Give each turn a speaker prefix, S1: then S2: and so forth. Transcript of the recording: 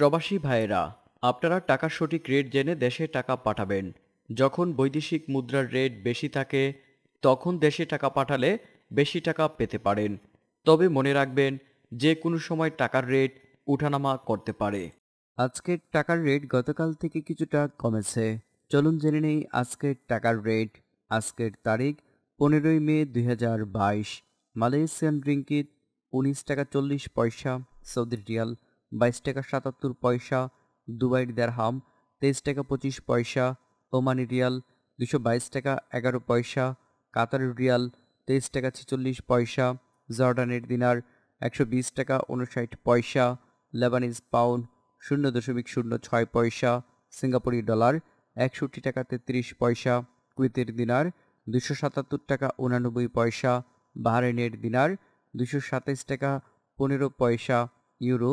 S1: প্রবাসী ভাইয়েরা আপনারা টাকার সঠিক রেট জেনে দেশে টাকা পাঠাবেন যখন বৈদেশিক মুদ্রার রেট বেশি থাকে তখন দেশে টাকা পাঠালে বেশি টাকা পেতে পারেন তবে মনে রাখবেন যে কোনো সময় টাকার রেট উঠানামা করতে পারে আজকের টাকার রেট গতকাল থেকে কিছুটা কমেছে চলুন জেনে নেই আজকের টাকার রেট আজকের তারিখ পনেরোই মে দুই মালয়েশিয়ান রিঙ্কিত উনিশ টাকা চল্লিশ পয়সা সৌদি রিয়াল বাইশ টাকা সাতাত্তর পয়সা দুবাই দেড়হাম তেইশ টাকা পঁচিশ পয়সা ওমানি রিয়াল দুশো বাইশ টাকা এগারো পয়সা কাতার রিয়াল তেইশ টাকা ছেচল্লিশ পয়সা জর্ডানের দিনার একশো বিশ টাকা উনষাট পয়সা লেবানিজ পাউন্ড শূন্য দশমিক শূন্য ছয় পয়সা সিঙ্গাপুরি ডলার একষট্টি টাকা তেত্রিশ পয়সা কুয়েতের দিনার দুশো সাতাত্তর টাকা উনানব্বই পয়সা বাহারেনের দিনার দুশো সাতাইশ টাকা পনেরো পয়সা ইউরো